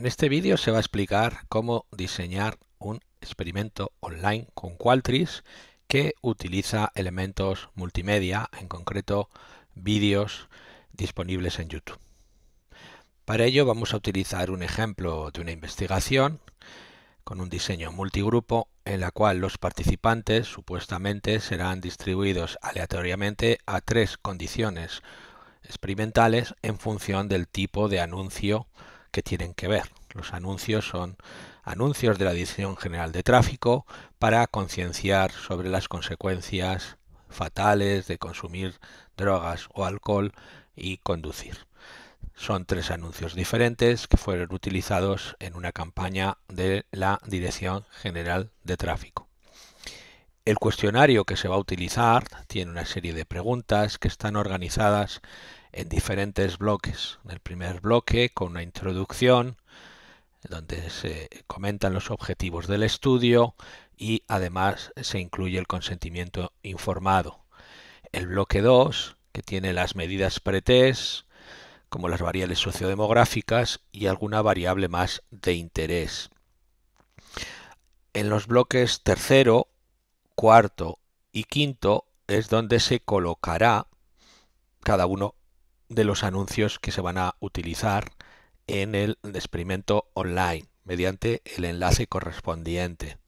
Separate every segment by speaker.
Speaker 1: En este vídeo se va a explicar cómo diseñar un experimento online con Qualtrics que utiliza elementos multimedia, en concreto vídeos disponibles en YouTube. Para ello vamos a utilizar un ejemplo de una investigación con un diseño multigrupo en la cual los participantes supuestamente serán distribuidos aleatoriamente a tres condiciones experimentales en función del tipo de anuncio que tienen que ver. Los anuncios son anuncios de la Dirección General de Tráfico para concienciar sobre las consecuencias fatales de consumir drogas o alcohol y conducir. Son tres anuncios diferentes que fueron utilizados en una campaña de la Dirección General de Tráfico. El cuestionario que se va a utilizar tiene una serie de preguntas que están organizadas en diferentes bloques. En el primer bloque, con una introducción, donde se comentan los objetivos del estudio y además se incluye el consentimiento informado. El bloque 2, que tiene las medidas pretest, como las variables sociodemográficas y alguna variable más de interés. En los bloques tercero, cuarto y quinto es donde se colocará cada uno de los anuncios que se van a utilizar en el experimento online mediante el enlace correspondiente.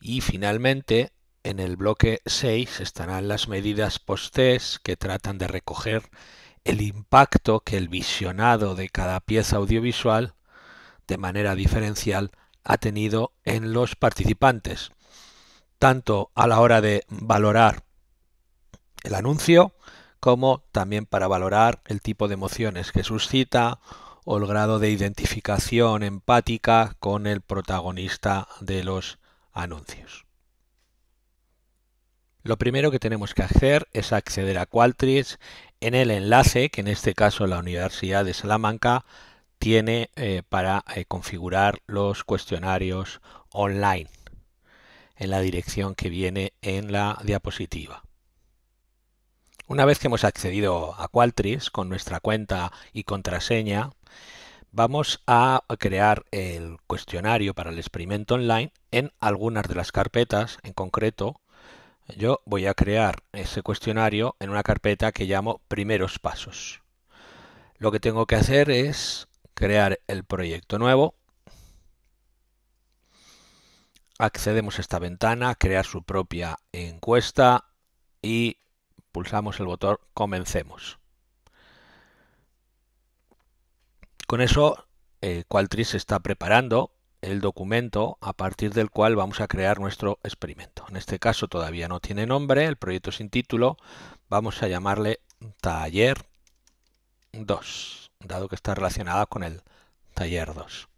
Speaker 1: Y finalmente, en el bloque 6 estarán las medidas post-test que tratan de recoger el impacto que el visionado de cada pieza audiovisual de manera diferencial ha tenido en los participantes, tanto a la hora de valorar el anuncio, como también para valorar el tipo de emociones que suscita o el grado de identificación empática con el protagonista de los anuncios. Lo primero que tenemos que hacer es acceder a Qualtrics en el enlace que en este caso la Universidad de Salamanca tiene eh, para eh, configurar los cuestionarios online en la dirección que viene en la diapositiva. Una vez que hemos accedido a Qualtrics con nuestra cuenta y contraseña, vamos a crear el cuestionario para el experimento online en algunas de las carpetas en concreto. Yo voy a crear ese cuestionario en una carpeta que llamo primeros pasos. Lo que tengo que hacer es crear el proyecto nuevo. Accedemos a esta ventana, crear su propia encuesta y pulsamos el botón Comencemos. Con eso, eh, está preparando el documento a partir del cual vamos a crear nuestro experimento. En este caso todavía no tiene nombre, el proyecto sin título. Vamos a llamarle Taller 2, dado que está relacionada con el Taller 2.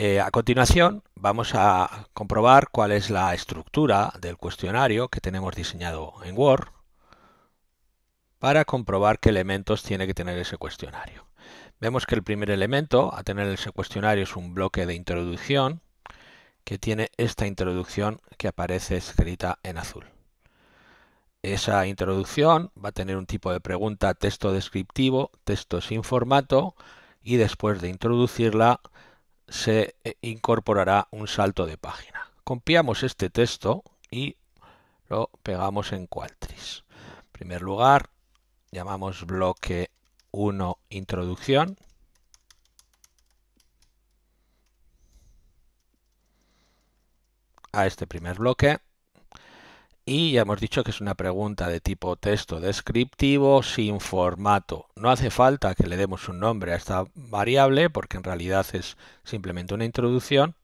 Speaker 1: Eh, a continuación vamos a comprobar cuál es la estructura del cuestionario que tenemos diseñado en Word para comprobar qué elementos tiene que tener ese cuestionario. Vemos que el primer elemento a tener ese cuestionario es un bloque de introducción que tiene esta introducción que aparece escrita en azul. Esa introducción va a tener un tipo de pregunta texto descriptivo, texto sin formato y después de introducirla se eh, incorporará un salto de página. Copiamos este texto y lo pegamos en Qualtrics. En primer lugar, llamamos bloque 1 introducción. A este primer bloque y ya hemos dicho que es una pregunta de tipo texto descriptivo sin formato. No hace falta que le demos un nombre a esta variable porque en realidad es simplemente una introducción.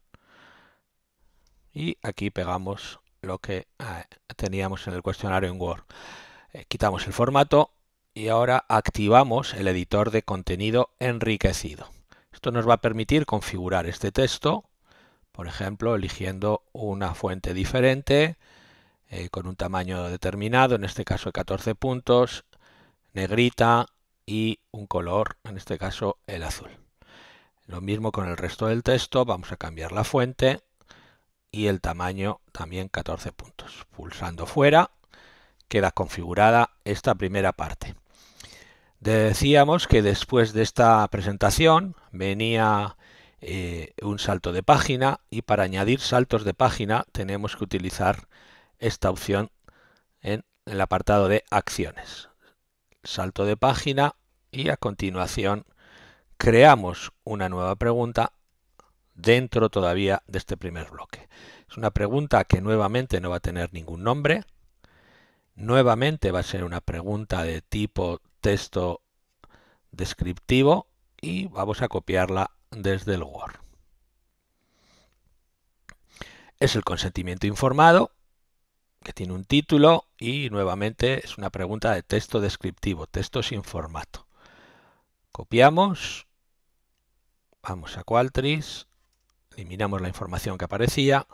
Speaker 1: Y aquí pegamos lo que ah, teníamos en el cuestionario en Word. Eh, quitamos el formato y ahora activamos el editor de contenido enriquecido. Esto nos va a permitir configurar este texto, por ejemplo, eligiendo una fuente diferente, eh, con un tamaño determinado, en este caso 14 puntos, negrita y un color, en este caso el azul. Lo mismo con el resto del texto, vamos a cambiar la fuente y el tamaño también 14 puntos. Pulsando fuera queda configurada esta primera parte. Decíamos que después de esta presentación venía eh, un salto de página y para añadir saltos de página tenemos que utilizar esta opción en el apartado de acciones. Salto de página y a continuación creamos una nueva pregunta dentro todavía de este primer bloque. Es una pregunta que nuevamente no va a tener ningún nombre. Nuevamente va a ser una pregunta de tipo texto descriptivo y vamos a copiarla desde el Word. Es el consentimiento informado que tiene un título y nuevamente es una pregunta de texto descriptivo, texto sin formato. Copiamos, vamos a Qualtrics, eliminamos la información que aparecía,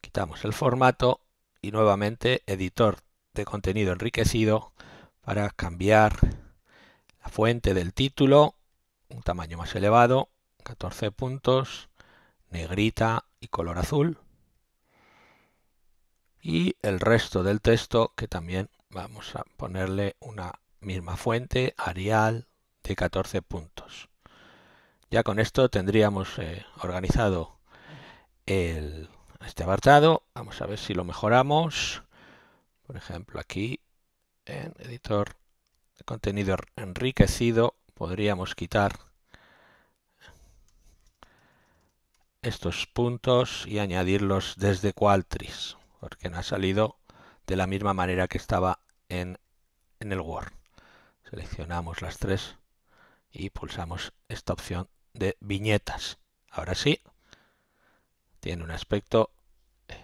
Speaker 1: quitamos el formato y nuevamente editor de contenido enriquecido para cambiar la fuente del título, un tamaño más elevado, 14 puntos, negrita y color azul y el resto del texto que también vamos a ponerle una misma fuente, Arial, de 14 puntos. Ya con esto tendríamos eh, organizado este apartado. Vamos a ver si lo mejoramos. Por ejemplo, aquí en editor de contenido enriquecido podríamos quitar estos puntos y añadirlos desde Qualtrics porque no ha salido de la misma manera que estaba en, el Word. Seleccionamos las tres y pulsamos esta opción de viñetas. Ahora sí, tiene un aspecto eh,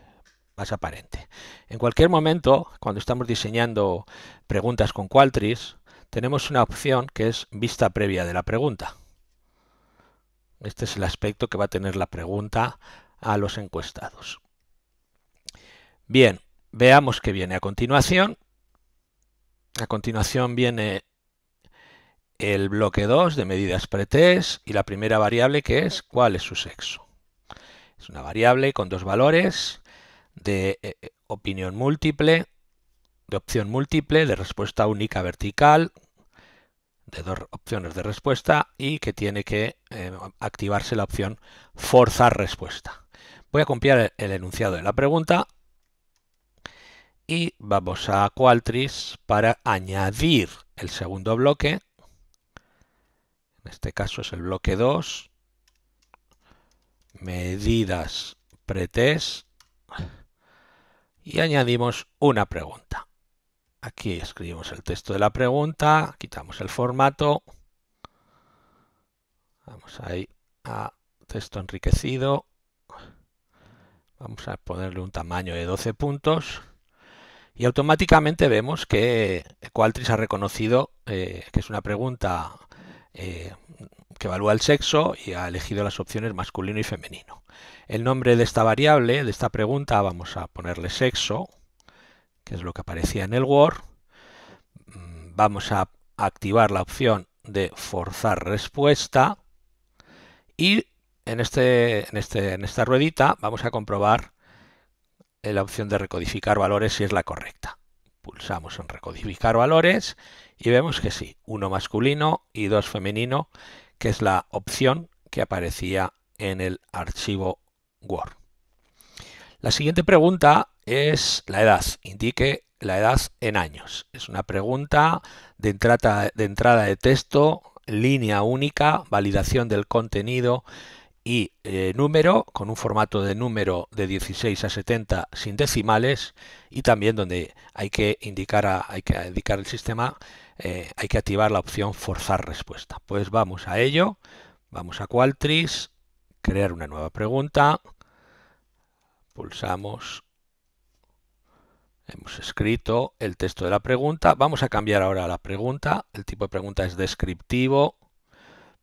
Speaker 1: más aparente. En cualquier momento, cuando estamos diseñando preguntas con Qualtrics, tenemos una opción que es vista previa de la pregunta. Este es el aspecto que va a tener la pregunta a los encuestados. Bien, veamos qué viene a continuación. A continuación viene el bloque 2 de medidas pretest y la primera variable que es cuál es su sexo. Es una variable con dos valores de eh, eh, opinión múltiple, de opción múltiple, de respuesta única vertical, de dos opciones de respuesta y que tiene que eh, activarse la opción forzar respuesta. Voy a copiar el enunciado de la pregunta y vamos a Qualtrics para añadir el segundo bloque. En este caso es el bloque 2. Medidas pretest. Y añadimos una pregunta. Aquí escribimos el texto de la pregunta, quitamos el formato. Vamos ahí a texto enriquecido. Vamos a ponerle un tamaño de 12 puntos. Y automáticamente vemos que Qualtrics ha reconocido eh, que es una pregunta eh, que evalúa el sexo y ha elegido las opciones masculino y femenino. El nombre de esta variable, de esta pregunta, vamos a ponerle sexo, que es lo que aparecía en el Word. Mm, vamos a activar la opción de forzar respuesta y en este, este, esta ruedita vamos a comprobar eh, la opción de recodificar valores si es la correcta. Pulsamos en recodificar valores y vemos que sí, uno masculino y dos femenino, que es la opción que aparecía en el archivo Word. La siguiente pregunta es la edad. Indique la edad en años. Es una pregunta de entrada de, entrada de texto, línea única, validación del contenido, y eh, número, con un formato de número de 16 a 70 sin decimales y también donde hay que indicar, hay que indicar el sistema, eh, hay que activar la opción forzar respuesta. Pues vamos a ello, vamos a Qualtrics, crear una nueva pregunta, pulsamos, hemos escrito el texto de la pregunta, vamos a cambiar ahora la pregunta, el tipo de pregunta es descriptivo,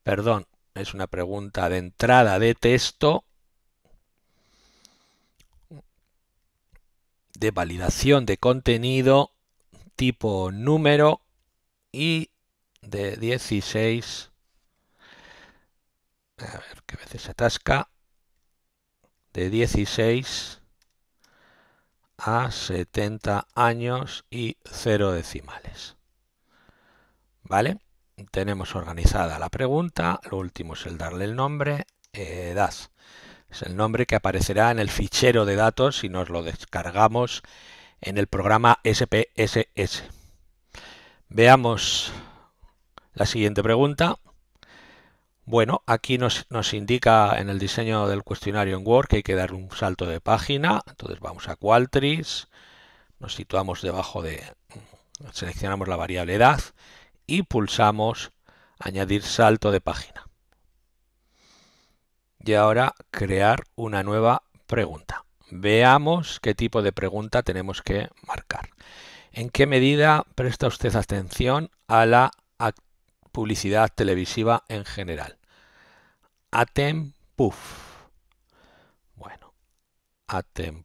Speaker 1: perdón, es una pregunta de entrada de texto de validación de contenido tipo número y de 16 a ver qué veces se atasca de 16 a 70 años y cero decimales. ¿Vale? tenemos organizada la pregunta, lo último es el darle el nombre, edad eh, Es el nombre que aparecerá en el fichero de datos si nos lo descargamos en el programa SPSS. Veamos la siguiente pregunta. Bueno, aquí nos, nos indica en el diseño del cuestionario en Word que hay que dar un salto de página. Entonces vamos a Qualtrics, nos situamos debajo de, seleccionamos la variable edad y pulsamos añadir salto de página. Y ahora crear una nueva pregunta. Veamos qué tipo de pregunta tenemos que marcar. ¿En qué medida presta usted atención a la publicidad televisiva en general? Atem Bueno, Atem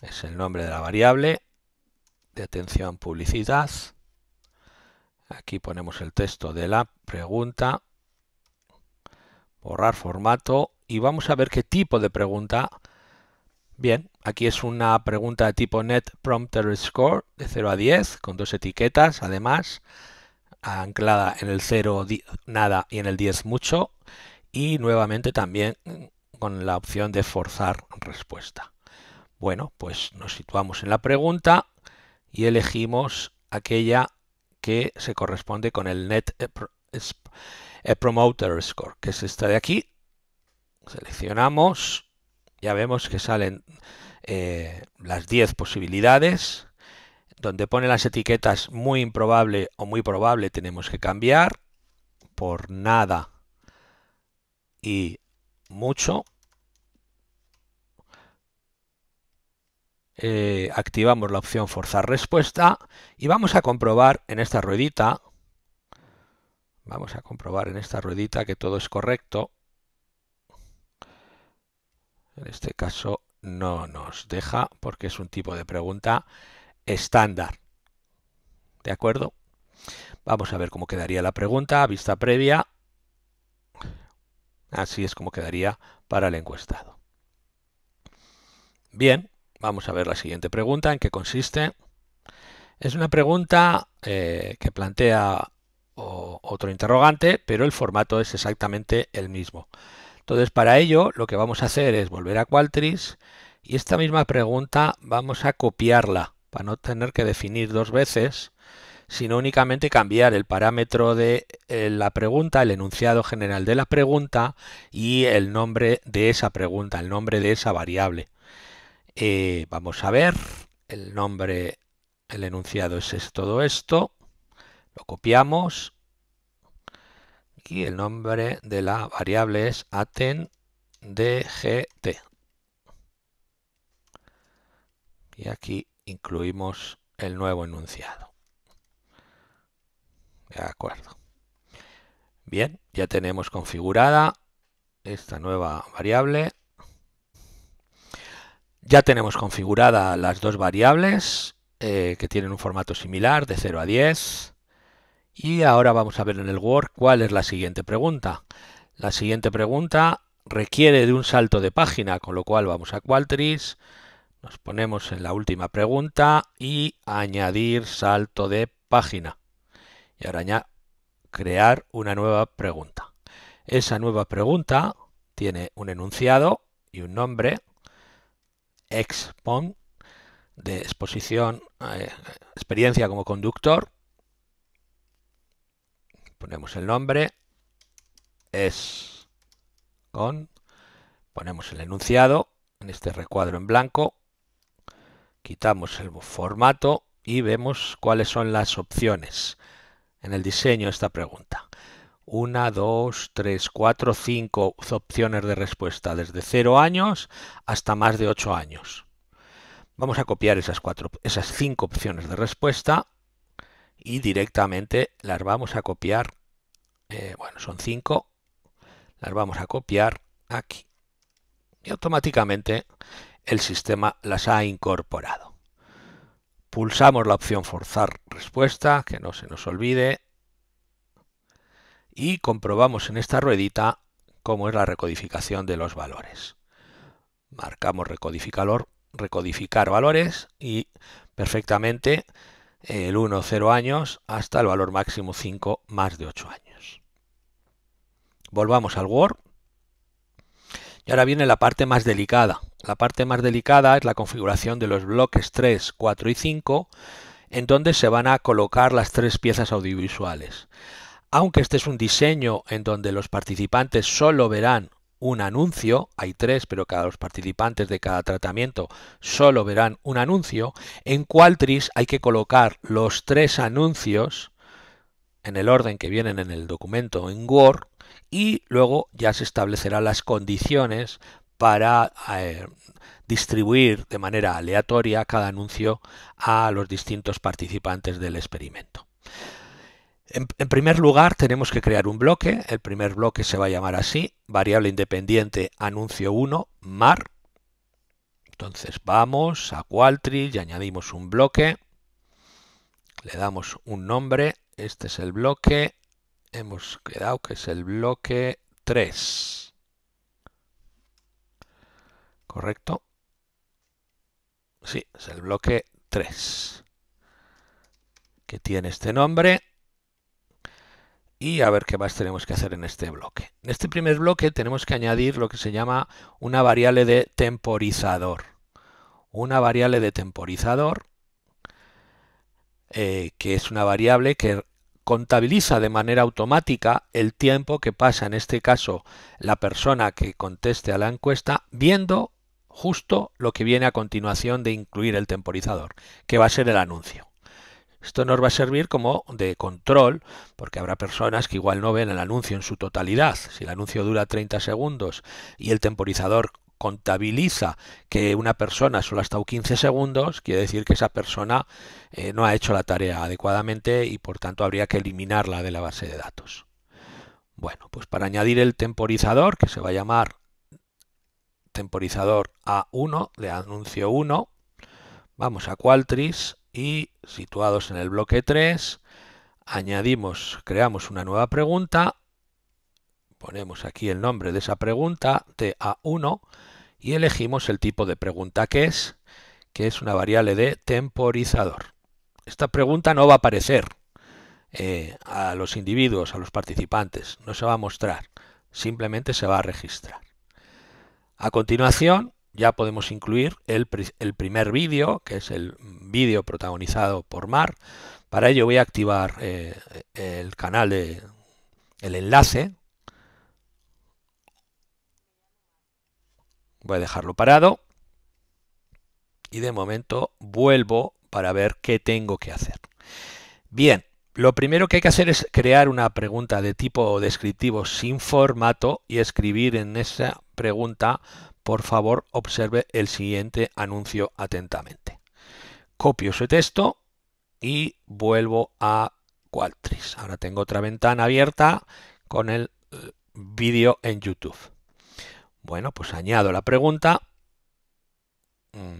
Speaker 1: es el nombre de la variable de atención publicidad. Aquí ponemos el texto de la pregunta, borrar formato y vamos a ver qué tipo de pregunta. Bien, aquí es una pregunta de tipo Net Prompter Score de 0 a 10 con dos etiquetas además, anclada en el 0 nada y en el 10 mucho y nuevamente también con la opción de forzar respuesta. Bueno, pues nos situamos en la pregunta y elegimos aquella que se corresponde con el Net eh, Promoter Score, que es esta de aquí. Seleccionamos, ya vemos que salen eh, las 10 posibilidades, donde pone las etiquetas muy improbable o muy probable tenemos que cambiar por nada y mucho Eh, activamos la opción forzar respuesta y vamos a comprobar en esta ruedita, vamos a comprobar en esta ruedita que todo es correcto. En este caso no nos deja porque es un tipo de pregunta estándar. ¿De acuerdo? Vamos a ver cómo quedaría la pregunta a vista previa. Así es como quedaría para el encuestado. Bien, Vamos a ver la siguiente pregunta, ¿en qué consiste? Es una pregunta eh, que plantea otro interrogante, pero el formato es exactamente el mismo. Entonces, para ello, lo que vamos a hacer es volver a Qualtrics y esta misma pregunta vamos a copiarla para no tener que definir dos veces, sino únicamente cambiar el parámetro de eh, la pregunta, el enunciado general de la pregunta y el nombre de esa pregunta, el nombre de esa variable. Eh, vamos a ver, el nombre, el enunciado es, es todo esto, lo copiamos y el nombre de la variable es aten_dgt. Y aquí incluimos el nuevo enunciado. De acuerdo. Bien, ya tenemos configurada esta nueva variable ya tenemos configuradas las dos variables eh, que tienen un formato similar de 0 a 10. Y ahora vamos a ver en el Word cuál es la siguiente pregunta. La siguiente pregunta requiere de un salto de página, con lo cual vamos a Qualtrics, nos ponemos en la última pregunta y añadir salto de página. Y ahora ya crear una nueva pregunta. Esa nueva pregunta tiene un enunciado y un nombre Expon de exposición, eh, experiencia como conductor. Ponemos el nombre, es con, ponemos el enunciado en este recuadro en blanco, quitamos el formato y vemos cuáles son las opciones. En el diseño de esta pregunta una, dos, tres, cuatro, cinco opciones de respuesta, desde cero años hasta más de ocho años. Vamos a copiar esas, cuatro, esas cinco opciones de respuesta y directamente las vamos a copiar. Eh, bueno, son cinco. Las vamos a copiar aquí. Y automáticamente el sistema las ha incorporado. Pulsamos la opción forzar respuesta, que no se nos olvide, y comprobamos en esta ruedita cómo es la recodificación de los valores. Marcamos recodificar valores y perfectamente eh, el 1, 0 años hasta el valor máximo 5 más de 8 años. Volvamos al Word. Y ahora viene la parte más delicada. La parte más delicada es la configuración de los bloques 3, 4 y 5, en donde se van a colocar las tres piezas audiovisuales. Aunque este es un diseño en donde los participantes solo verán un anuncio, hay tres, pero cada los participantes de cada tratamiento solo verán un anuncio, en Qualtrics hay que colocar los tres anuncios en el orden que vienen en el documento en Word y luego ya se establecerán las condiciones para eh, distribuir de manera aleatoria cada anuncio a los distintos participantes del experimento. En, primer lugar, tenemos que crear un bloque. El primer bloque se va a llamar así, variable independiente anuncio 1, mar. Entonces vamos a Qualtrics y añadimos un bloque. Le damos un nombre. Este es el bloque. Hemos quedado que es el bloque 3. ¿Correcto? Sí, es el bloque 3. Que tiene este nombre y a ver qué más tenemos que hacer en este bloque. En este primer bloque tenemos que añadir lo que se llama una variable de temporizador. Una variable de temporizador eh, que es una variable que contabiliza de manera automática el tiempo que pasa, en este caso, la persona que conteste a la encuesta viendo justo lo que viene a continuación de incluir el temporizador, que va a ser el anuncio. Esto nos va a servir como de control, porque habrá personas que igual no ven el anuncio en su totalidad. Si el anuncio dura 30 segundos y el temporizador contabiliza que una persona solo ha estado 15 segundos, quiere decir que esa persona eh, no ha hecho la tarea adecuadamente y por tanto habría que eliminarla de la base de datos. Bueno, pues para añadir el temporizador, que se va a llamar temporizador A1 de anuncio 1, vamos a Qualtrics y situados en el bloque 3, añadimos, creamos una nueva pregunta, ponemos aquí el nombre de esa pregunta, TA1, y elegimos el tipo de pregunta que es, que es una variable de temporizador. Esta pregunta no va a aparecer eh, a los individuos, a los participantes, no se va a mostrar, simplemente se va a registrar. A continuación, ya podemos incluir el, primer vídeo, que es el vídeo protagonizado por Mar. Para ello voy a activar eh, el canal el enlace. Voy a dejarlo parado. Y de momento vuelvo para ver qué tengo que hacer. Bien, lo primero que hay que hacer es crear una pregunta de tipo descriptivo sin formato y escribir en esa pregunta por favor observe el siguiente anuncio atentamente. Copio ese texto y vuelvo a Qualtrics. Ahora tengo otra ventana abierta con el eh, vídeo en YouTube. Bueno, pues añado la pregunta. Mm,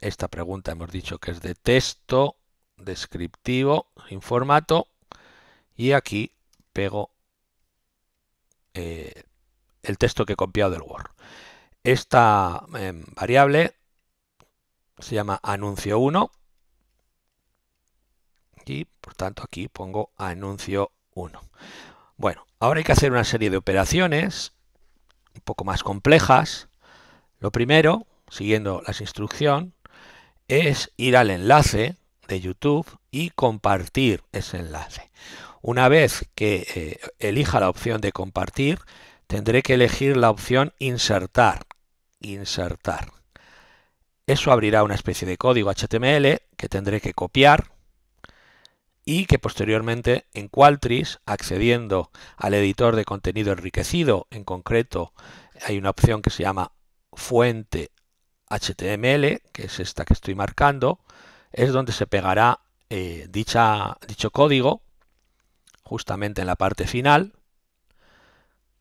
Speaker 1: esta pregunta hemos dicho que es de texto, descriptivo, sin formato. Y aquí pego eh, el texto que he copiado del Word. Esta em, variable se llama anuncio 1 y por tanto aquí pongo anuncio 1. Bueno, ahora hay que hacer una serie de operaciones un poco más complejas. Lo primero, siguiendo las instrucciones, es ir al enlace de YouTube y compartir ese enlace. Una vez que eh, elija la opción de compartir, tendré que elegir la opción insertar insertar. Eso abrirá una especie de código HTML que tendré que copiar y que posteriormente en Qualtrics, accediendo al editor de contenido enriquecido, en concreto hay una opción que se llama fuente HTML, que es esta que estoy marcando, es donde se pegará eh, dicha, dicho código justamente en la parte final,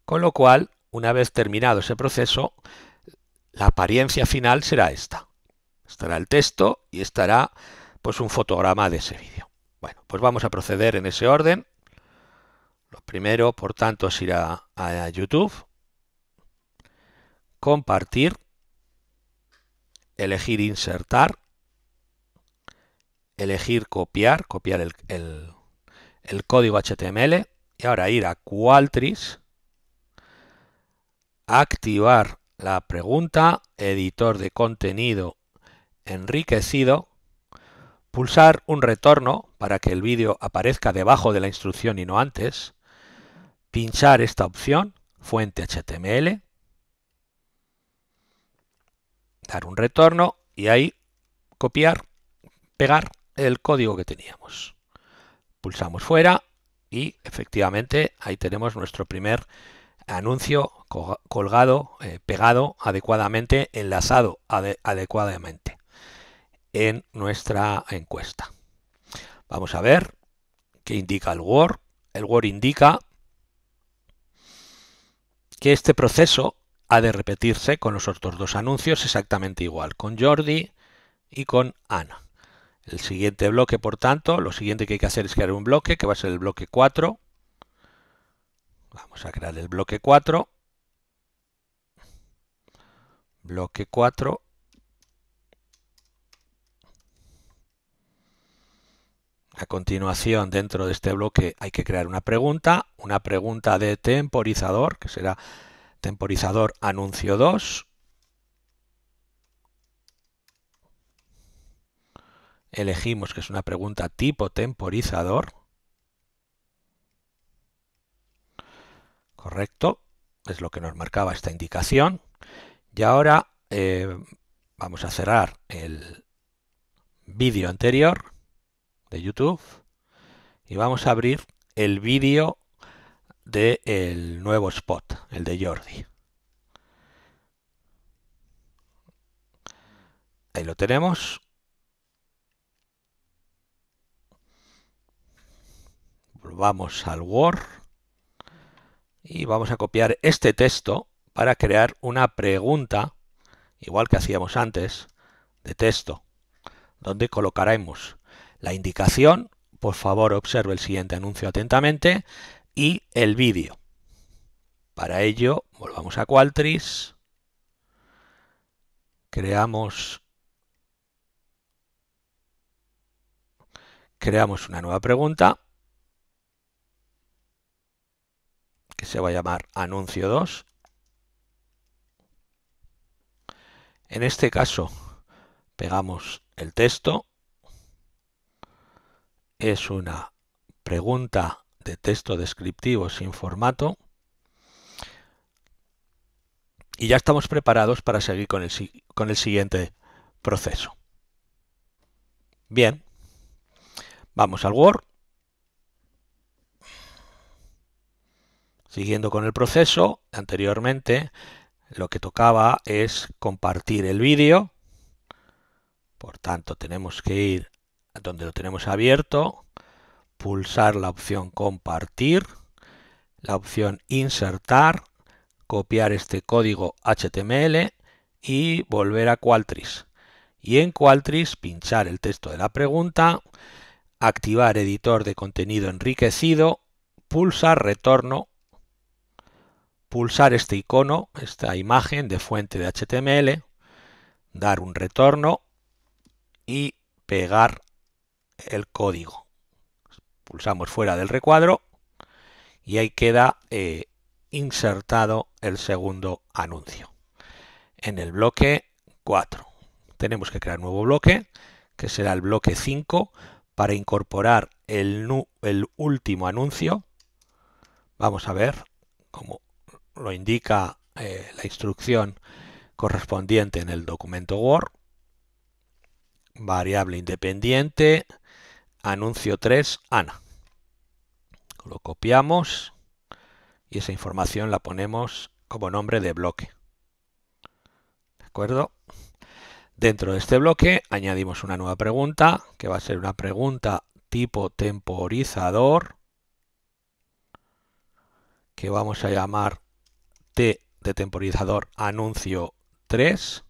Speaker 1: con lo cual, una vez terminado ese proceso, la apariencia final será esta. Estará el texto y estará pues un fotograma de ese vídeo. Bueno, pues vamos a proceder en ese orden. Lo primero, por tanto, es ir a, YouTube, compartir, elegir insertar, elegir copiar, copiar el, código HTML y ahora ir a Qualtris, activar la pregunta editor de contenido enriquecido, pulsar un retorno para que el vídeo aparezca debajo de la instrucción y no antes, pinchar esta opción, fuente HTML, dar un retorno y ahí copiar, pegar el código que teníamos. Pulsamos fuera y efectivamente ahí tenemos nuestro primer anuncio colgado, eh, pegado adecuadamente, enlazado adecuadamente en nuestra encuesta. Vamos a ver qué indica el Word. El Word indica que este proceso ha de repetirse con los otros dos anuncios exactamente igual, con Jordi y con Ana. El siguiente bloque, por tanto, lo siguiente que hay que hacer es crear un bloque, que va a ser el bloque 4, Vamos a crear el bloque 4. Bloque 4. A continuación, dentro de este bloque hay que crear una pregunta, una pregunta de temporizador, que será temporizador anuncio 2. Elegimos que es una pregunta tipo temporizador. correcto, es lo que nos marcaba esta indicación. Y ahora eh, vamos a cerrar el vídeo anterior de YouTube y vamos a abrir el vídeo del nuevo spot, el de Jordi. Ahí lo tenemos. Volvamos al Word y vamos a copiar este texto para crear una pregunta, igual que hacíamos antes, de texto, donde colocaremos la indicación, por favor observe el siguiente anuncio atentamente, y el vídeo. Para ello, volvamos a Qualtris creamos, creamos una nueva pregunta que se va a llamar anuncio 2. En este caso pegamos el texto. Es una pregunta de texto descriptivo sin formato. Y ya estamos preparados para seguir con el, con el siguiente proceso. Bien, vamos al Word Siguiendo con el proceso, anteriormente lo que tocaba es compartir el vídeo. Por tanto, tenemos que ir a donde lo tenemos abierto, pulsar la opción compartir, la opción insertar, copiar este código HTML y volver a Qualtrics. Y en Qualtrics pinchar el texto de la pregunta, activar editor de contenido enriquecido, pulsar retorno pulsar este icono, esta imagen de fuente de HTML, dar un retorno y pegar el código. Pulsamos fuera del recuadro y ahí queda eh, insertado el segundo anuncio. En el bloque 4 tenemos que crear nuevo bloque, que será el bloque 5, para incorporar el, el último anuncio. Vamos a ver cómo lo indica eh, la instrucción correspondiente en el documento Word, variable independiente, anuncio 3, ANA. Lo copiamos y esa información la ponemos como nombre de bloque. ¿De acuerdo? Dentro de este bloque añadimos una nueva pregunta, que va a ser una pregunta tipo temporizador, que vamos a llamar de, temporizador anuncio 3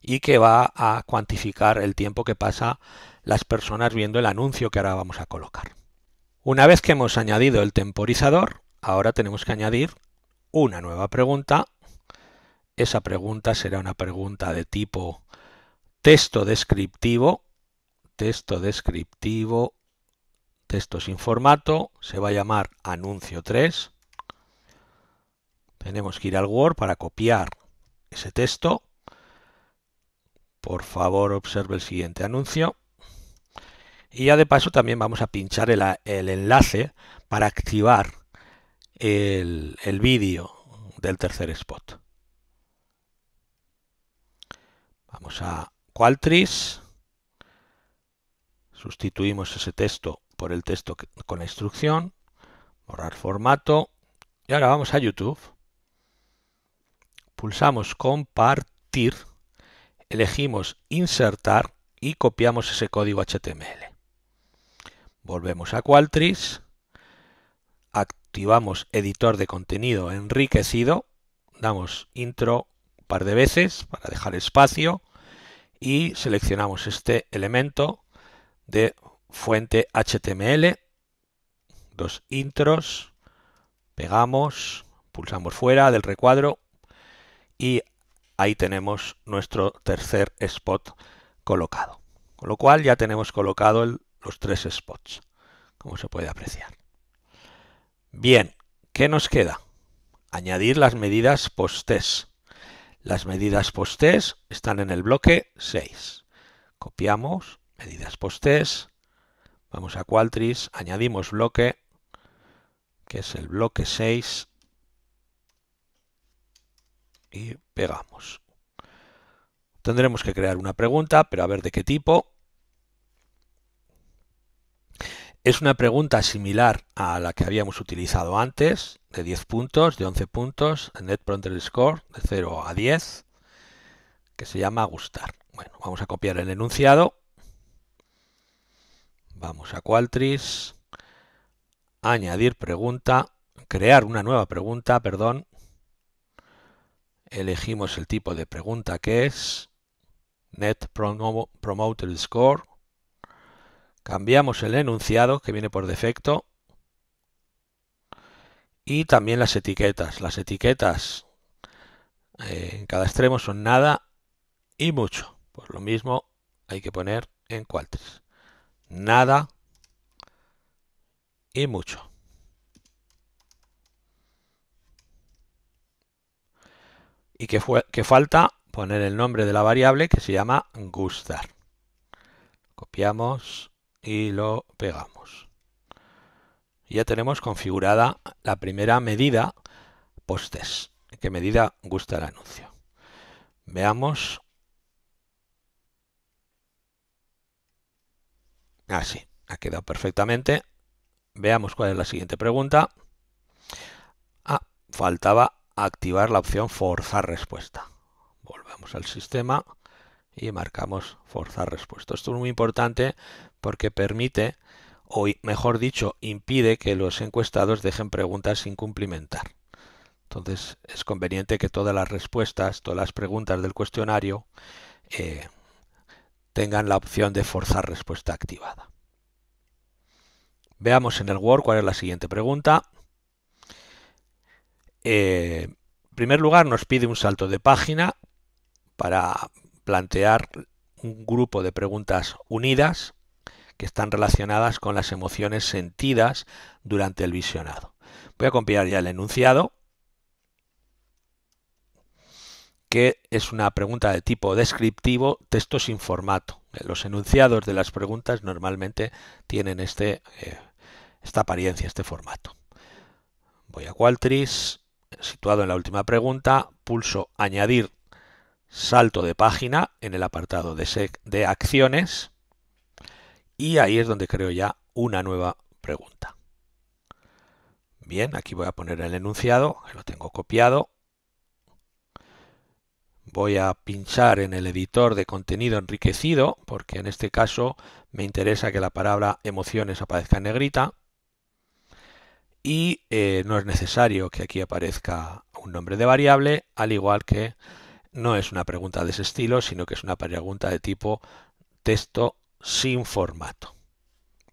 Speaker 1: y que va a cuantificar el tiempo que pasa las personas viendo el anuncio que ahora vamos a colocar. Una vez que hemos añadido el temporizador, ahora tenemos que añadir una nueva pregunta. Esa pregunta será una pregunta de tipo texto descriptivo, texto descriptivo, texto sin formato, se va a llamar anuncio 3 tenemos que ir al Word para copiar ese texto. Por favor, observe el siguiente anuncio. Y ya de paso también vamos a pinchar el, enlace para activar el, el vídeo del tercer spot. Vamos a Qualtrics. Sustituimos ese texto por el texto con la instrucción. Borrar formato. Y ahora vamos a YouTube pulsamos compartir, elegimos insertar y copiamos ese código HTML. Volvemos a Qualtrics, activamos editor de contenido enriquecido, damos intro un par de veces para dejar espacio y seleccionamos este elemento de fuente HTML, dos intros, pegamos, pulsamos fuera del recuadro y ahí tenemos nuestro tercer spot colocado. Con lo cual ya tenemos colocado los tres spots, como se puede apreciar. Bien, ¿qué nos queda? Añadir las medidas post Las medidas post están en el bloque 6. Copiamos medidas post vamos a Qualtrics, añadimos bloque, que es el bloque 6, y pegamos. Tendremos que crear una pregunta, pero a ver de qué tipo. Es una pregunta similar a la que habíamos utilizado antes, de 10 puntos, de 11 puntos, en Net Score, de 0 a 10, que se llama gustar. Bueno, vamos a copiar el enunciado. Vamos a Qualtrics, añadir pregunta, crear una nueva pregunta, perdón, elegimos el tipo de pregunta que es Net Promoter Score, cambiamos el enunciado que viene por defecto y también las etiquetas. Las etiquetas eh, en cada extremo son nada y mucho. por lo mismo hay que poner en tres: Nada y mucho. y que, fue, que falta poner el nombre de la variable que se llama gustar. Copiamos y lo pegamos. Ya tenemos configurada la primera medida postes. ¿Qué medida gusta el anuncio? Veamos. Así, ah, ha quedado perfectamente. Veamos cuál es la siguiente pregunta. Ah, faltaba activar la opción forzar respuesta. Volvemos al sistema y marcamos forzar respuesta. Esto es muy importante porque permite, o mejor dicho, impide que los encuestados dejen preguntas sin cumplimentar. Entonces es conveniente que todas las respuestas, todas las preguntas del cuestionario eh, tengan la opción de forzar respuesta activada. Veamos en el Word cuál es la siguiente pregunta. Eh, en primer lugar, nos pide un salto de página para plantear un grupo de preguntas unidas que están relacionadas con las emociones sentidas durante el visionado. Voy a copiar ya el enunciado, que es una pregunta de tipo descriptivo, texto sin formato. Eh, los enunciados de las preguntas normalmente tienen este, eh, esta apariencia, este formato. Voy a cualtris situado en la última pregunta, pulso Añadir salto de página en el apartado de, acciones y ahí es donde creo ya una nueva pregunta. Bien, aquí voy a poner el enunciado, lo tengo copiado. Voy a pinchar en el editor de contenido enriquecido, porque en este caso me interesa que la palabra emociones aparezca en negrita y eh, no es necesario que aquí aparezca un nombre de variable, al igual que no es una pregunta de ese estilo, sino que es una pregunta de tipo texto sin formato.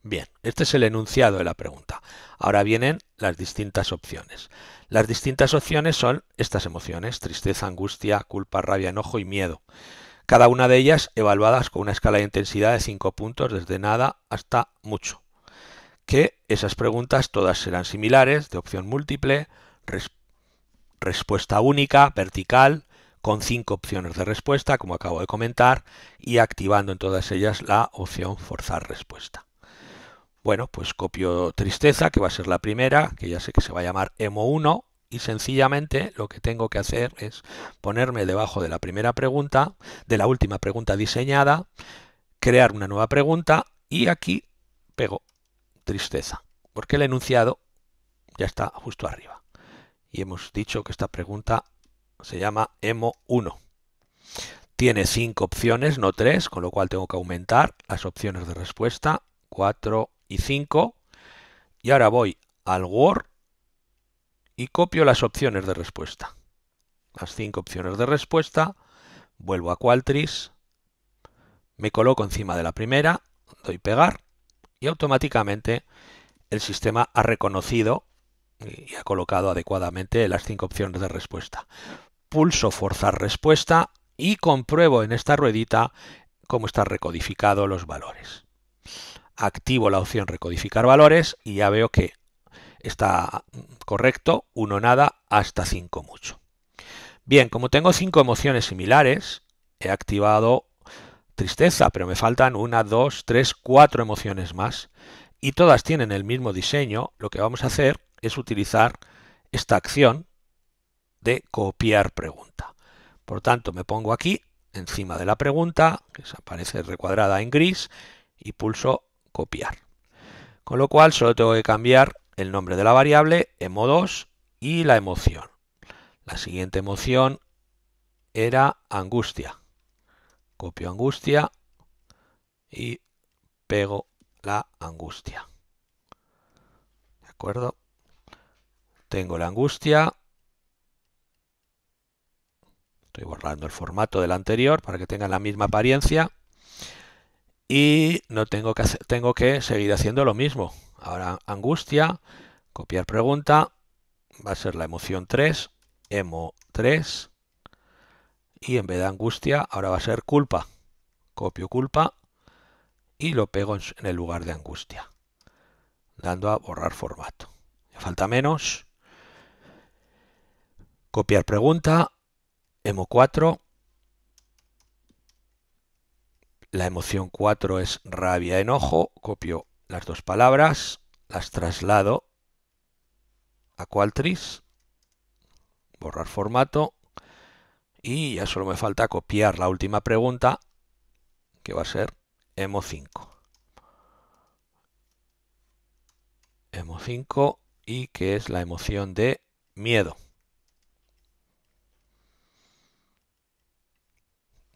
Speaker 1: Bien, este es el enunciado de la pregunta. Ahora vienen las distintas opciones. Las distintas opciones son estas emociones, tristeza, angustia, culpa, rabia, enojo y miedo. Cada una de ellas evaluadas con una escala de intensidad de 5 puntos desde nada hasta mucho que esas preguntas todas serán similares, de opción múltiple, respuesta única, vertical, con cinco opciones de respuesta, como acabo de comentar, y activando en todas ellas la opción forzar respuesta. Bueno, pues copio tristeza, que va a ser la primera, que ya sé que se va a llamar emo1, y sencillamente lo que tengo que hacer es ponerme debajo de la primera pregunta, de la última pregunta diseñada, crear una nueva pregunta y aquí pego tristeza, porque el enunciado ya está justo arriba. Y hemos dicho que esta pregunta se llama EMO 1. Tiene cinco opciones, no tres, con lo cual tengo que aumentar las opciones de respuesta, 4 y 5. Y ahora voy al Word y copio las opciones de respuesta. Las cinco opciones de respuesta, vuelvo a Qualtrics, me coloco encima de la primera, doy pegar y automáticamente el sistema ha reconocido y ha colocado adecuadamente las cinco opciones de respuesta. Pulso forzar respuesta y compruebo en esta ruedita cómo están recodificados los valores. Activo la opción recodificar valores y ya veo que está correcto, uno nada hasta 5 mucho. Bien, como tengo cinco emociones similares, he activado tristeza, pero me faltan una, dos, tres, cuatro emociones más. Y todas tienen el mismo diseño. Lo que vamos a hacer es utilizar esta acción de copiar pregunta. Por tanto, me pongo aquí, encima de la pregunta, que aparece recuadrada en gris, y pulso copiar. Con lo cual solo tengo que cambiar el nombre de la variable, emo2, y la emoción. La siguiente emoción era angustia copio angustia y pego la angustia. ¿De acuerdo? Tengo la angustia. Estoy borrando el formato del anterior para que tenga la misma apariencia. Y no tengo que tengo que seguir haciendo lo mismo. Ahora angustia, copiar pregunta, va a ser la emoción 3, emo 3 y en vez de angustia ahora va a ser culpa. Copio culpa y lo pego en el lugar de angustia, dando a borrar formato. Me falta menos. Copiar pregunta, emo 4. La emoción 4 es rabia, enojo. Copio las dos palabras, las traslado a Qualtrics, borrar formato y ya solo me falta copiar la última pregunta, que va a ser emo5. Emo5 y que es la emoción de miedo.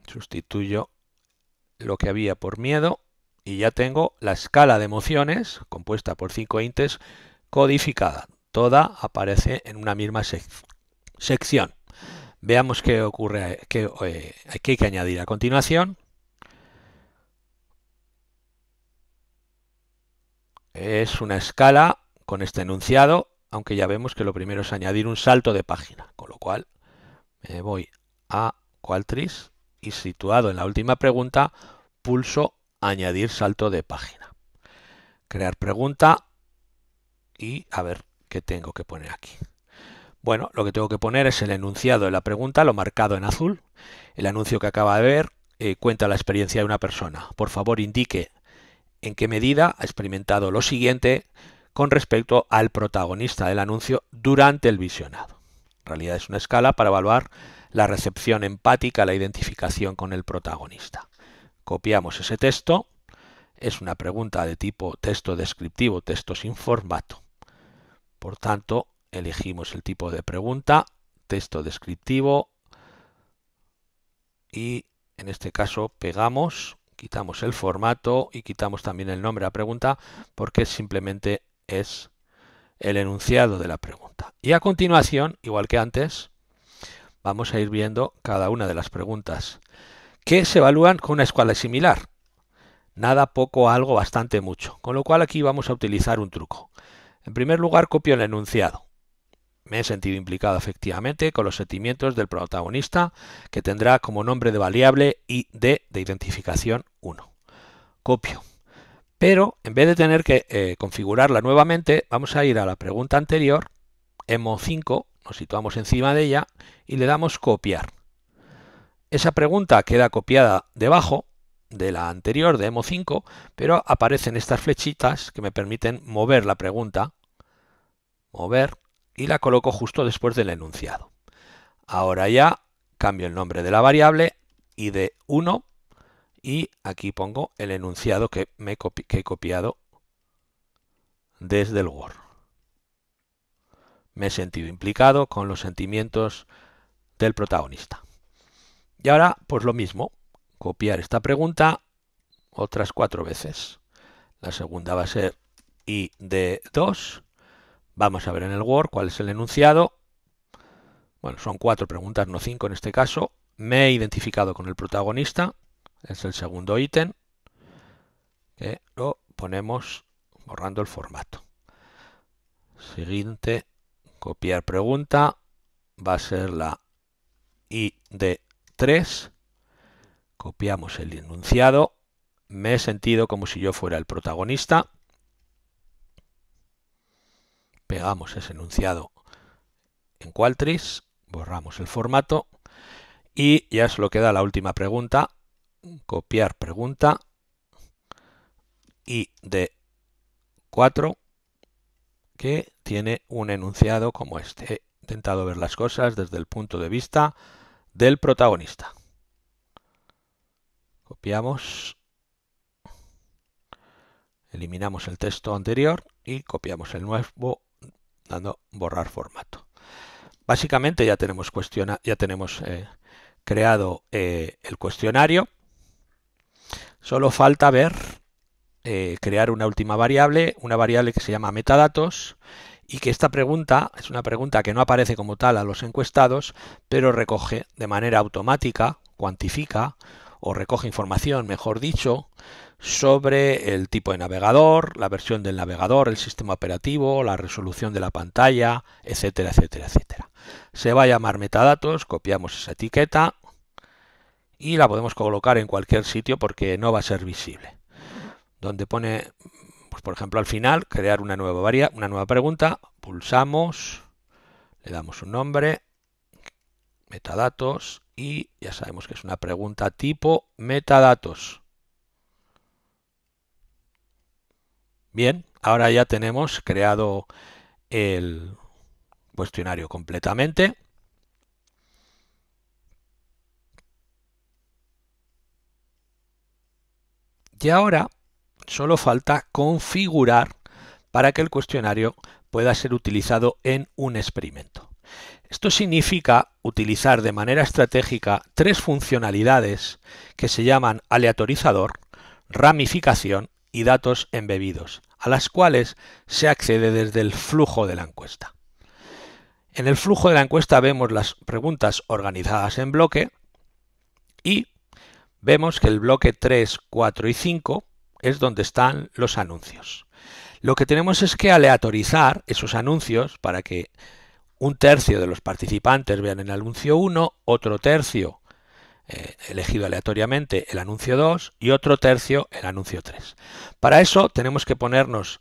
Speaker 1: Sustituyo lo que había por miedo y ya tengo la escala de emociones compuesta por 5 intes codificada. Toda aparece en una misma sección. Veamos qué ocurre, eh, qué, hay que añadir a continuación. Es una escala con este enunciado, aunque ya vemos que lo primero es añadir un salto de página, con lo cual me voy a Qualtrics y situado en la última pregunta, pulso añadir salto de página. Crear pregunta y a ver qué tengo que poner aquí. Bueno, lo que tengo que poner es el enunciado de la pregunta, lo marcado en azul. El anuncio que acaba de ver eh, cuenta la experiencia de una persona. Por favor, indique en qué medida ha experimentado lo siguiente con respecto al protagonista del anuncio durante el visionado. En realidad es una escala para evaluar la recepción empática, la identificación con el protagonista. Copiamos ese texto. Es una pregunta de tipo texto descriptivo, texto sin formato. Por tanto, elegimos el tipo de pregunta, texto descriptivo y en este caso pegamos, quitamos el formato y quitamos también el nombre a pregunta porque simplemente es el enunciado de la pregunta. Y a continuación, igual que antes, vamos a ir viendo cada una de las preguntas que se evalúan con una escuela similar. Nada, poco, algo, bastante, mucho. Con lo cual aquí vamos a utilizar un truco. En primer lugar, copio el enunciado. Me he sentido implicado efectivamente con los sentimientos del protagonista, que tendrá como nombre de variable y de, de identificación 1. Copio. Pero en vez de tener que eh, configurarla nuevamente, vamos a ir a la pregunta anterior, emo5, nos situamos encima de ella y le damos copiar. Esa pregunta queda copiada debajo de la anterior de emo5, pero aparecen estas flechitas que me permiten mover la pregunta, mover y la coloco justo después del enunciado. Ahora ya cambio el nombre de la variable y de 1 y aquí pongo el enunciado que, he copiado desde el Word. Me he sentido implicado con los sentimientos del protagonista. Y ahora, pues lo mismo, copiar esta pregunta otras cuatro veces. La segunda va a ser y de 2 Vamos a ver en el Word cuál es el enunciado. Bueno, son cuatro preguntas, no cinco en este caso. Me he identificado con el protagonista. Es el segundo ítem. Que lo ponemos borrando el formato. Siguiente, copiar pregunta. Va a ser la ID3. Copiamos el enunciado. Me he sentido como si yo fuera el protagonista pegamos ese enunciado en Qualtrics, borramos el formato y ya solo queda la última pregunta, copiar pregunta y de 4 que tiene un enunciado como este. He intentado ver las cosas desde el punto de vista del protagonista. Copiamos, eliminamos el texto anterior y copiamos el nuevo dando borrar formato. Básicamente ya tenemos, cuestiona, ya tenemos eh, creado eh, el cuestionario. Solo falta ver, eh, crear una última variable, una variable que se llama metadatos y que esta pregunta es una pregunta que no aparece como tal a los encuestados, pero recoge de manera automática, cuantifica o recoge información, mejor dicho, sobre el tipo de navegador, la versión del navegador, el sistema operativo, la resolución de la pantalla, etcétera, etcétera, etcétera. Se va a llamar metadatos, copiamos esa etiqueta y la podemos colocar en cualquier sitio porque no va a ser visible. Donde pone, pues, por ejemplo, al final, crear una nueva, una nueva pregunta, pulsamos, le damos un nombre, metadatos y ya sabemos que es una pregunta tipo metadatos. Bien, ahora ya tenemos creado el cuestionario completamente. Y ahora solo falta configurar para que el cuestionario pueda ser utilizado en un experimento. Esto significa utilizar de manera estratégica tres funcionalidades que se llaman aleatorizador, ramificación y datos embebidos, a las cuales se accede desde el flujo de la encuesta. En el flujo de la encuesta vemos las preguntas organizadas en bloque y vemos que el bloque 3, 4 y 5 es donde están los anuncios. Lo que tenemos es que aleatorizar esos anuncios para que un tercio de los participantes vean el anuncio 1, otro tercio eh, elegido aleatoriamente el anuncio 2 y otro tercio el anuncio 3. Para eso tenemos que ponernos,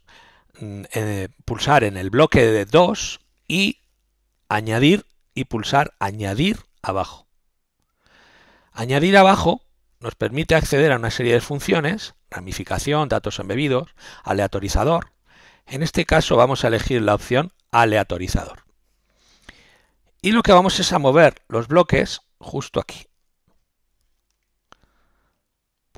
Speaker 1: mm, eh, pulsar en el bloque de 2 y añadir y pulsar añadir abajo. Añadir abajo nos permite acceder a una serie de funciones, ramificación, datos embebidos, aleatorizador. En este caso vamos a elegir la opción aleatorizador. Y lo que vamos es a mover los bloques justo aquí.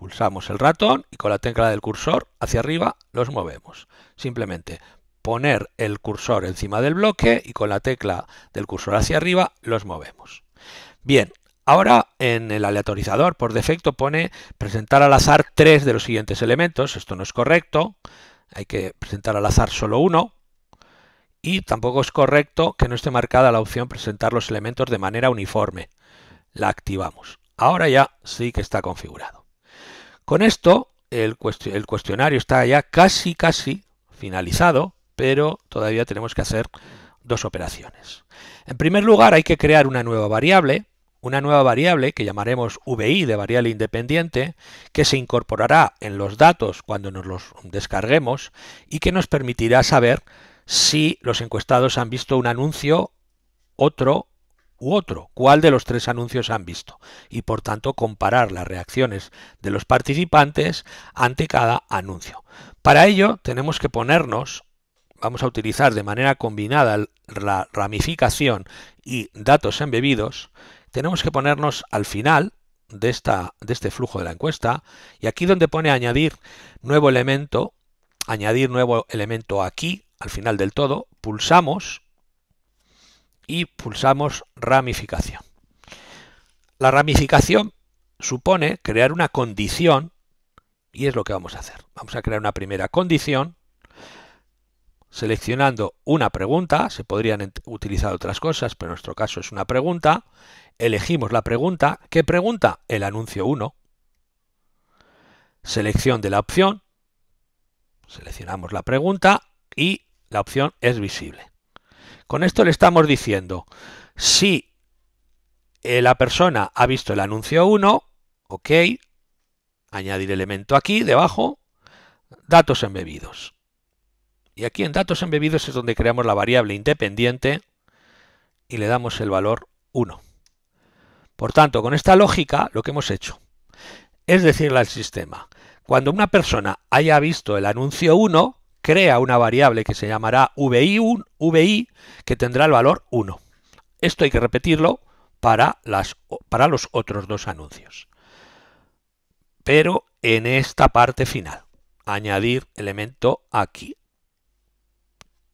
Speaker 1: Pulsamos el ratón y con la tecla del cursor hacia arriba los movemos. Simplemente poner el cursor encima del bloque y con la tecla del cursor hacia arriba los movemos. Bien, Ahora en el aleatorizador por defecto pone presentar al azar tres de los siguientes elementos. Esto no es correcto. Hay que presentar al azar solo uno. Y tampoco es correcto que no esté marcada la opción presentar los elementos de manera uniforme. La activamos. Ahora ya sí que está configurado. Con esto, el, cuestionario está ya casi, casi finalizado, pero todavía tenemos que hacer dos operaciones. En primer lugar, hay que crear una nueva variable, una nueva variable que llamaremos VI de variable independiente, que se incorporará en los datos cuando nos los descarguemos y que nos permitirá saber si los encuestados han visto un anuncio, otro u otro, cuál de los tres anuncios han visto, y por tanto comparar las reacciones de los participantes ante cada anuncio. Para ello tenemos que ponernos, vamos a utilizar de manera combinada la ramificación y datos embebidos, tenemos que ponernos al final de, esta, de este flujo de la encuesta, y aquí donde pone añadir nuevo elemento, añadir nuevo elemento aquí, al final del todo, pulsamos y pulsamos ramificación. La ramificación supone crear una condición y es lo que vamos a hacer. Vamos a crear una primera condición seleccionando una pregunta, se podrían utilizar otras cosas, pero en nuestro caso es una pregunta, elegimos la pregunta, ¿qué pregunta? El anuncio 1, selección de la opción, seleccionamos la pregunta y la opción es visible. Con esto le estamos diciendo, si eh, la persona ha visto el anuncio 1, ok, añadir elemento aquí, debajo, datos embebidos. Y aquí en datos embebidos es donde creamos la variable independiente y le damos el valor 1. Por tanto, con esta lógica lo que hemos hecho es decirle al sistema, cuando una persona haya visto el anuncio 1, crea una variable que se llamará vi1, vi, que tendrá el valor 1. Esto hay que repetirlo para, las, para los otros dos anuncios. Pero en esta parte final, añadir elemento aquí.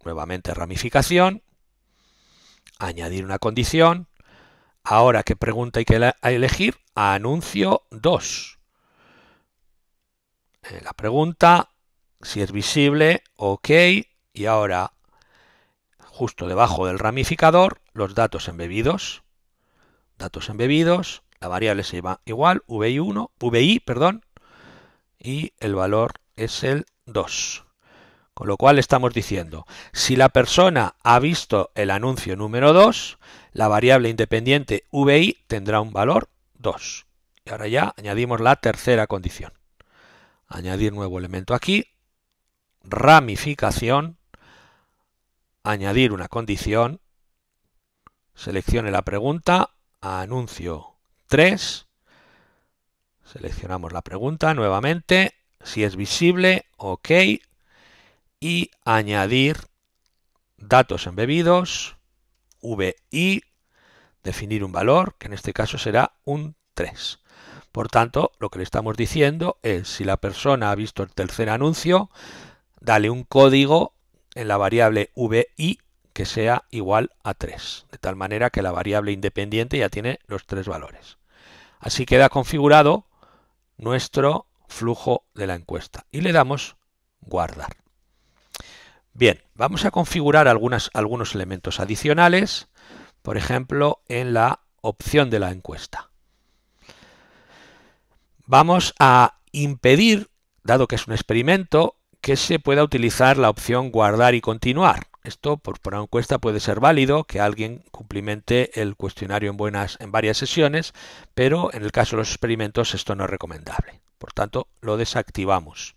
Speaker 1: Nuevamente ramificación, añadir una condición. Ahora, ¿qué pregunta hay que elegir? Anuncio 2. Eh, la pregunta si es visible, OK. Y ahora, justo debajo del ramificador, los datos embebidos. Datos embebidos, la variable se llama igual, vi1, vi, perdón, y el valor es el 2. Con lo cual estamos diciendo, si la persona ha visto el anuncio número 2, la variable independiente vi tendrá un valor 2. Y ahora ya añadimos la tercera condición. Añadir nuevo elemento aquí, ramificación, añadir una condición, seleccione la pregunta, anuncio 3, seleccionamos la pregunta nuevamente, si es visible, ok, y añadir datos embebidos, VI, definir un valor, que en este caso será un 3. Por tanto, lo que le estamos diciendo es si la persona ha visto el tercer anuncio, dale un código en la variable vi que sea igual a 3, de tal manera que la variable independiente ya tiene los tres valores. Así queda configurado nuestro flujo de la encuesta y le damos guardar. Bien, vamos a configurar algunos elementos adicionales, por ejemplo, en la opción de la encuesta. Vamos a impedir, dado que es un experimento, que se pueda utilizar la opción guardar y continuar. Esto por, encuesta puede ser válido, que alguien cumplimente el cuestionario en, buenas, en varias sesiones, pero en el caso de los experimentos esto no es recomendable. Por tanto, lo desactivamos.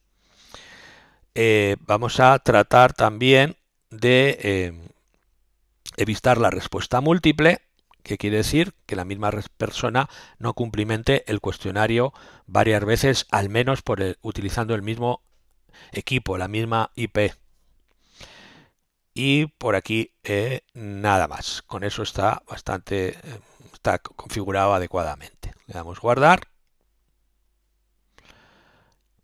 Speaker 1: Eh, vamos a tratar también de eh, evitar la respuesta múltiple, que quiere decir que la misma persona no cumplimente el cuestionario varias veces, al menos por utilizando el mismo equipo, la misma IP. Y por aquí eh, nada más. Con eso está bastante, eh, está configurado adecuadamente. Le damos guardar.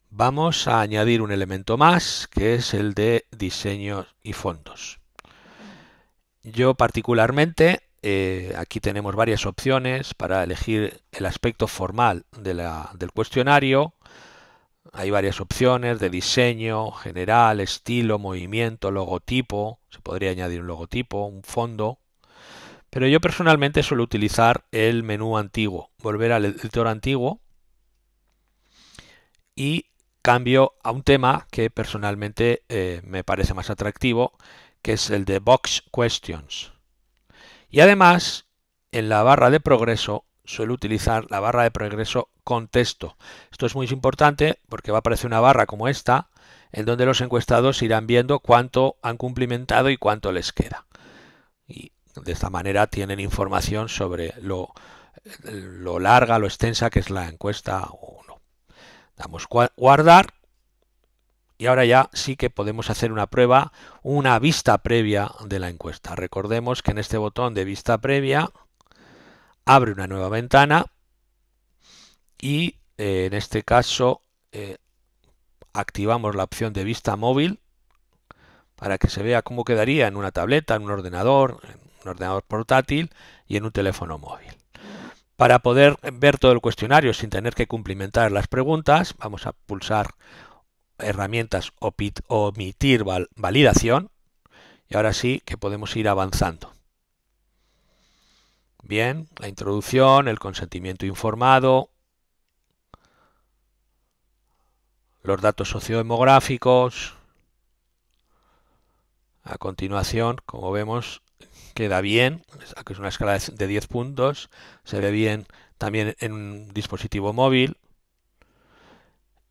Speaker 1: Vamos a añadir un elemento más, que es el de diseño y fondos. Yo particularmente, eh, aquí tenemos varias opciones para elegir el aspecto formal del cuestionario, hay varias opciones de diseño, general, estilo, movimiento, logotipo. Se podría añadir un logotipo, un fondo. Pero yo personalmente suelo utilizar el menú antiguo. Volver al editor antiguo y cambio a un tema que personalmente eh, me parece más atractivo, que es el de Box Questions. Y además, en la barra de progreso suele utilizar la barra de progreso con texto. Esto es muy importante porque va a aparecer una barra como esta, en donde los encuestados irán viendo cuánto han cumplimentado y cuánto les queda. Y de esta manera tienen información sobre lo, larga, lo extensa que es la encuesta o no. Damos guardar y ahora ya sí que podemos hacer una prueba, una vista previa de la encuesta. Recordemos que en este botón de vista previa abre una nueva ventana y eh, en este caso eh, activamos la opción de vista móvil para que se vea cómo quedaría en una tableta, en un ordenador, en un ordenador portátil y en un teléfono móvil. Para poder ver todo el cuestionario sin tener que cumplimentar las preguntas, vamos a pulsar herramientas omitir validación y ahora sí que podemos ir avanzando. Bien, la introducción, el consentimiento informado, los datos sociodemográficos. A continuación, como vemos, queda bien, que es una escala de 10 puntos, se ve bien también en un dispositivo móvil.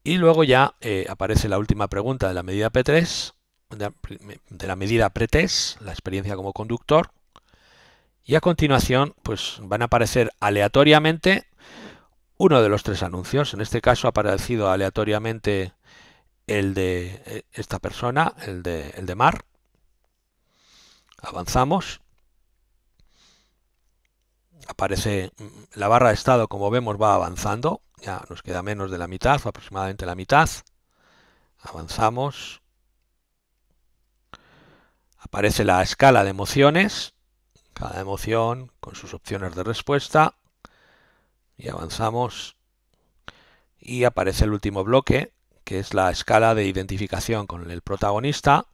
Speaker 1: Y luego ya eh, aparece la última pregunta de la medida P3, de la medida pretest, la experiencia como conductor. Y a continuación, pues van a aparecer aleatoriamente uno de los tres anuncios. En este caso ha aparecido aleatoriamente el de eh, esta persona, el de, el de Mar. Avanzamos. Aparece mm, la barra de estado, como vemos, va avanzando. Ya nos queda menos de la mitad, aproximadamente la mitad. Avanzamos. Aparece la escala de emociones. Cada emoción con sus opciones de respuesta. Y avanzamos. Y aparece el último bloque, que es la escala de identificación con el protagonista,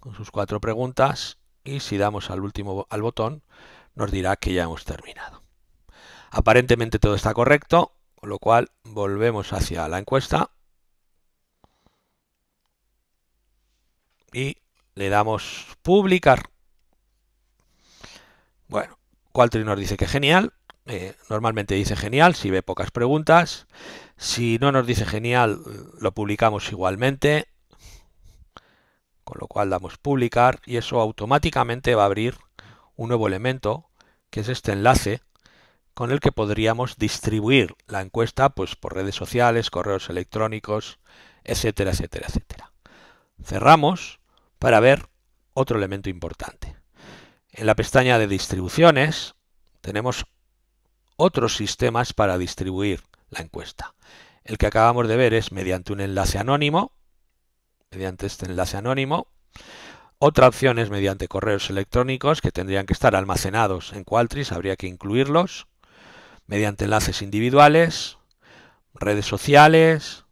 Speaker 1: con sus cuatro preguntas. Y si damos al último al botón, nos dirá que ya hemos terminado. Aparentemente todo está correcto, con lo cual volvemos hacia la encuesta y le damos publicar. Bueno, Qualtrics nos dice que genial. Eh, normalmente dice genial si ve pocas preguntas. Si no nos dice genial, lo publicamos igualmente. Con lo cual damos publicar y eso automáticamente va a abrir un nuevo elemento, que es este enlace, con el que podríamos distribuir la encuesta pues, por redes sociales, correos electrónicos, etcétera, etcétera, etcétera. Cerramos para ver otro elemento importante. En la pestaña de distribuciones tenemos otros sistemas para distribuir la encuesta. El que acabamos de ver es mediante un enlace anónimo, mediante este enlace anónimo. Otra opción es mediante correos electrónicos que tendrían que estar almacenados en Qualtrics, habría que incluirlos. Mediante enlaces individuales, redes sociales,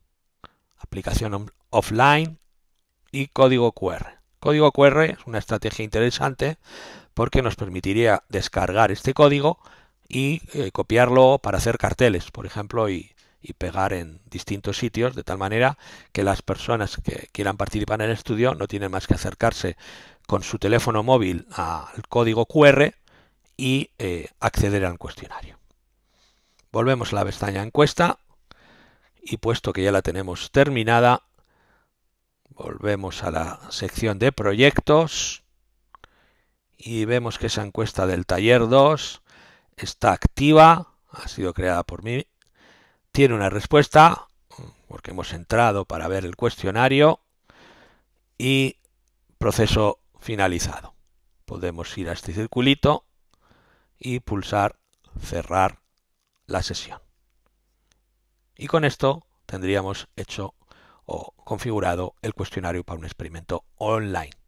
Speaker 1: aplicación offline y código QR. Código QR es una estrategia interesante porque nos permitiría descargar este código y eh, copiarlo para hacer carteles, por ejemplo, y, pegar en distintos sitios, de tal manera que las personas que quieran participar en el estudio no tienen más que acercarse con su teléfono móvil al código QR y eh, acceder al cuestionario. Volvemos a la pestaña encuesta y puesto que ya la tenemos terminada, volvemos a la sección de proyectos y vemos que esa encuesta del taller 2 está activa, ha sido creada por mí, tiene una respuesta, porque hemos entrado para ver el cuestionario, y proceso finalizado. Podemos ir a este circulito y pulsar cerrar la sesión. Y con esto tendríamos hecho o configurado el cuestionario para un experimento online.